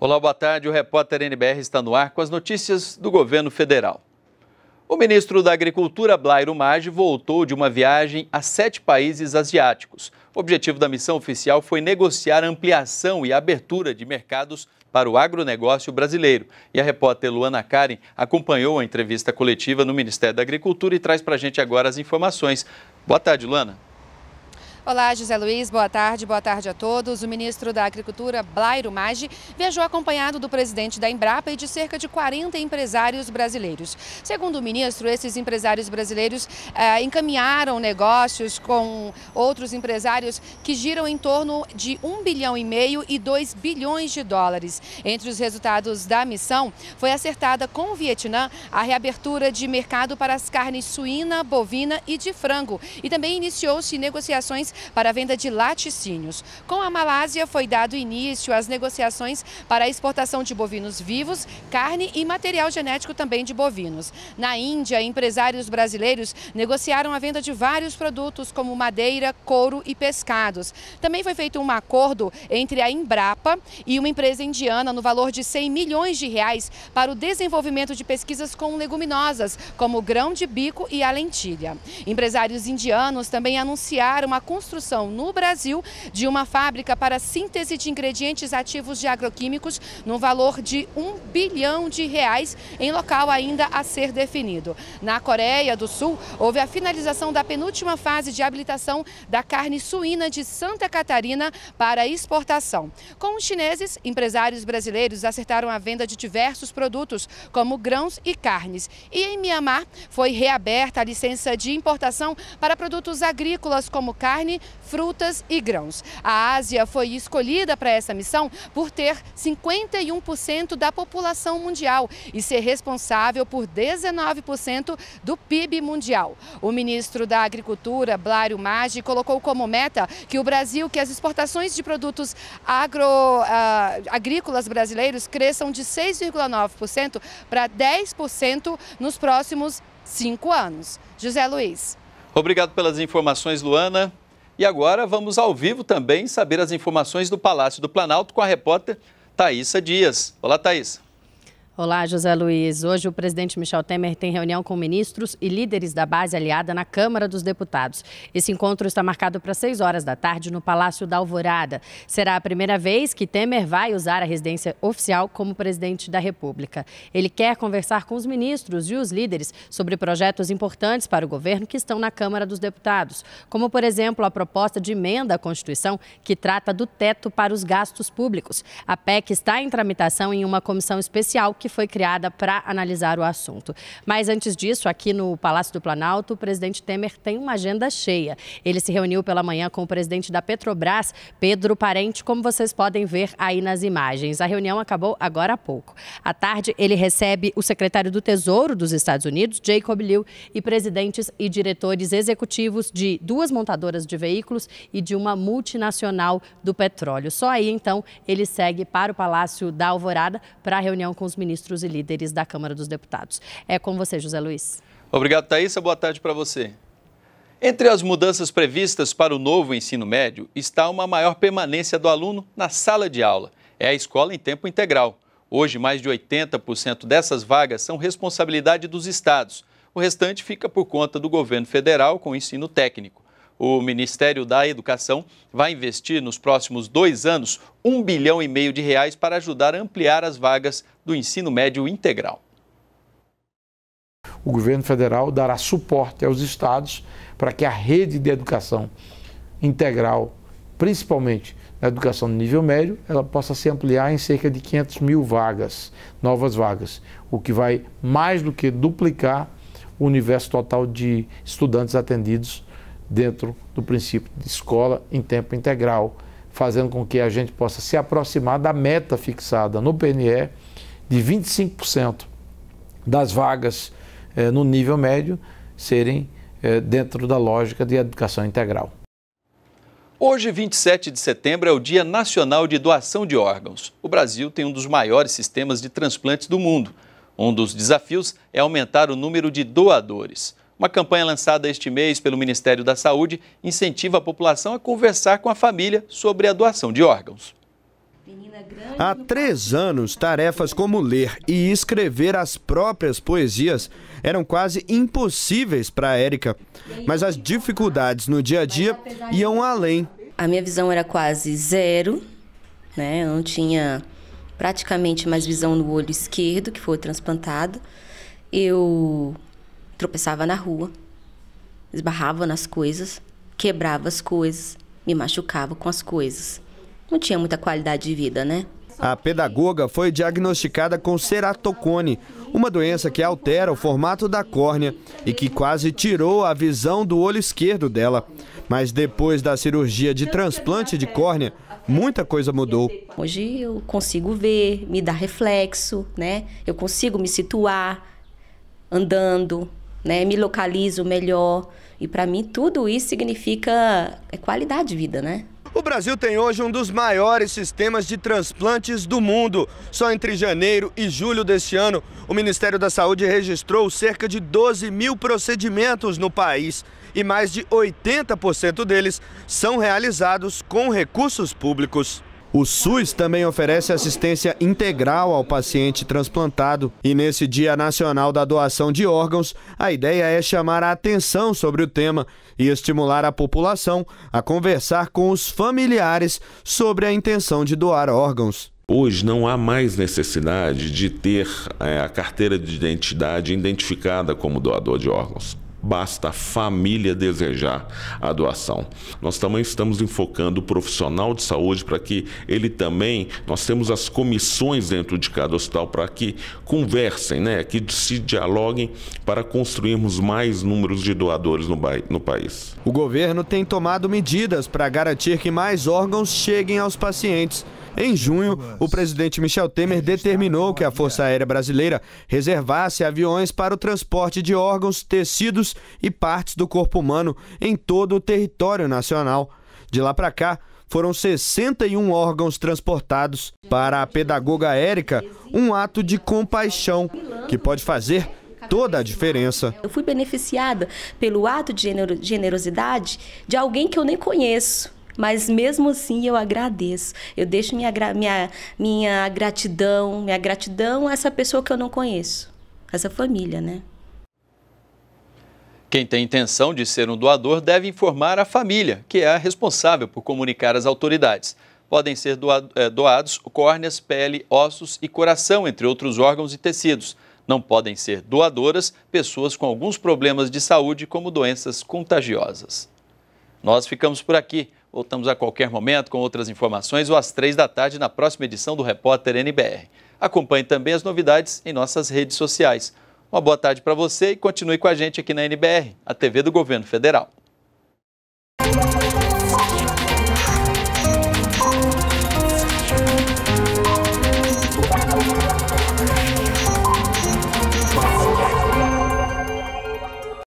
Olá, boa tarde. O repórter NBR está no ar com as notícias do governo federal. O ministro da Agricultura, Blairo Maggi, voltou de uma viagem a sete países asiáticos. O objetivo da missão oficial foi negociar ampliação e abertura de mercados para o agronegócio brasileiro. E a repórter Luana Karen acompanhou a entrevista coletiva no Ministério da Agricultura e traz para a gente agora as informações. Boa tarde, Luana. Olá, José Luiz, boa tarde, boa tarde a todos. O ministro da Agricultura, Blairo Maggi, viajou acompanhado do presidente da Embrapa e de cerca de 40 empresários brasileiros. Segundo o ministro, esses empresários brasileiros eh, encaminharam negócios com outros empresários que giram em torno de 1 bilhão e meio e 2 bilhões de dólares. Entre os resultados da missão, foi acertada com o Vietnã a reabertura de mercado para as carnes suína, bovina e de frango. E também iniciou-se negociações para a venda de laticínios. Com a Malásia, foi dado início às negociações para a exportação de bovinos vivos, carne e material genético também de bovinos. Na Índia, empresários brasileiros negociaram a venda de vários produtos, como madeira, couro e pescados. Também foi feito um acordo entre a Embrapa e uma empresa indiana no valor de 100 milhões de reais para o desenvolvimento de pesquisas com leguminosas, como grão de bico e a lentilha. Empresários indianos também anunciaram a construção construção no Brasil de uma fábrica para síntese de ingredientes ativos de agroquímicos no valor de 1 bilhão de reais em local ainda a ser definido. Na Coreia do Sul, houve a finalização da penúltima fase de habilitação da carne suína de Santa Catarina para exportação. Com os chineses, empresários brasileiros acertaram a venda de diversos produtos, como grãos e carnes. E em Mianmar, foi reaberta a licença de importação para produtos agrícolas como carne frutas e grãos. A Ásia foi escolhida para essa missão por ter 51% da população mundial e ser responsável por 19% do PIB mundial. O ministro da Agricultura, Blário Maggi, colocou como meta que o Brasil, que as exportações de produtos agro, ah, agrícolas brasileiros cresçam de 6,9% para 10% nos próximos cinco anos. José Luiz. Obrigado pelas informações, Luana. E agora vamos ao vivo também saber as informações do Palácio do Planalto com a repórter Thaisa Dias. Olá, Thaisa. Olá, José Luiz. Hoje o presidente Michel Temer tem reunião com ministros e líderes da base aliada na Câmara dos Deputados. Esse encontro está marcado para 6 horas da tarde no Palácio da Alvorada. Será a primeira vez que Temer vai usar a residência oficial como presidente da República. Ele quer conversar com os ministros e os líderes sobre projetos importantes para o governo que estão na Câmara dos Deputados, como, por exemplo, a proposta de emenda à Constituição que trata do teto para os gastos públicos. A PEC está em tramitação em uma comissão especial que que foi criada para analisar o assunto. Mas antes disso, aqui no Palácio do Planalto, o presidente Temer tem uma agenda cheia. Ele se reuniu pela manhã com o presidente da Petrobras, Pedro Parente, como vocês podem ver aí nas imagens. A reunião acabou agora há pouco. À tarde, ele recebe o secretário do Tesouro dos Estados Unidos, Jacob Liu, e presidentes e diretores executivos de duas montadoras de veículos e de uma multinacional do petróleo. Só aí, então, ele segue para o Palácio da Alvorada para a reunião com os ministros ministros e líderes da Câmara dos Deputados. É com você, José Luiz. Obrigado, Thaisa. Boa tarde para você. Entre as mudanças previstas para o novo ensino médio está uma maior permanência do aluno na sala de aula. É a escola em tempo integral. Hoje, mais de 80% dessas vagas são responsabilidade dos estados. O restante fica por conta do governo federal com o ensino técnico o Ministério da Educação vai investir nos próximos dois anos um bilhão e meio de reais para ajudar a ampliar as vagas do ensino médio integral. O governo federal dará suporte aos estados para que a rede de educação integral, principalmente na educação de nível médio, ela possa se ampliar em cerca de 500 mil vagas, novas vagas, o que vai mais do que duplicar o universo total de estudantes atendidos dentro do princípio de escola em tempo integral, fazendo com que a gente possa se aproximar da meta fixada no PNE de 25% das vagas eh, no nível médio serem eh, dentro da lógica de educação integral. Hoje, 27 de setembro, é o Dia Nacional de Doação de Órgãos. O Brasil tem um dos maiores sistemas de transplantes do mundo. Um dos desafios é aumentar o número de doadores. Uma campanha lançada este mês pelo Ministério da Saúde incentiva a população a conversar com a família sobre a doação de órgãos. Há três anos, tarefas como ler e escrever as próprias poesias eram quase impossíveis para Érica. Mas as dificuldades no dia a dia iam além. A minha visão era quase zero, né? Eu não tinha praticamente mais visão no olho esquerdo, que foi transplantado. Eu tropeçava na rua, esbarrava nas coisas, quebrava as coisas, me machucava com as coisas. Não tinha muita qualidade de vida, né? A pedagoga foi diagnosticada com ceratocone, uma doença que altera o formato da córnea e que quase tirou a visão do olho esquerdo dela. Mas depois da cirurgia de transplante de córnea, muita coisa mudou. Hoje eu consigo ver, me dá reflexo, né? Eu consigo me situar andando, né? Me localizo melhor. E para mim tudo isso significa é qualidade de vida, né? O Brasil tem hoje um dos maiores sistemas de transplantes do mundo. Só entre janeiro e julho deste ano, o Ministério da Saúde registrou cerca de 12 mil procedimentos no país. E mais de 80% deles são realizados com recursos públicos. O SUS também oferece assistência integral ao paciente transplantado e nesse Dia Nacional da Doação de Órgãos, a ideia é chamar a atenção sobre o tema e estimular a população a conversar com os familiares sobre a intenção de doar órgãos. Hoje não há mais necessidade de ter eh, a carteira de identidade identificada como doador de órgãos. Basta a família desejar a doação. Nós também estamos enfocando o profissional de saúde para que ele também, nós temos as comissões dentro de cada hospital para que conversem, né, que se dialoguem para construirmos mais números de doadores no, no país. O governo tem tomado medidas para garantir que mais órgãos cheguem aos pacientes. Em junho, o presidente Michel Temer determinou que a Força Aérea Brasileira reservasse aviões para o transporte de órgãos, tecidos e partes do corpo humano em todo o território nacional. De lá para cá, foram 61 órgãos transportados. Para a pedagoga Érica, um ato de compaixão que pode fazer toda a diferença. Eu fui beneficiada pelo ato de generosidade de alguém que eu nem conheço mas mesmo assim eu agradeço. Eu deixo minha, minha, minha gratidão, minha gratidão a essa pessoa que eu não conheço, essa família, né? Quem tem intenção de ser um doador deve informar a família, que é a responsável por comunicar às autoridades. Podem ser doado, é, eh, doados córneas, pele, ossos e coração, entre outros órgãos e tecidos. Não podem ser doadoras pessoas com alguns problemas de saúde, como doenças contagiosas. Nós ficamos por aqui. Voltamos a qualquer momento com outras informações ou às três da tarde na próxima edição do Repórter NBR. Acompanhe também as novidades em nossas redes sociais. Uma boa tarde para você e continue com a gente aqui na NBR, a TV do Governo Federal.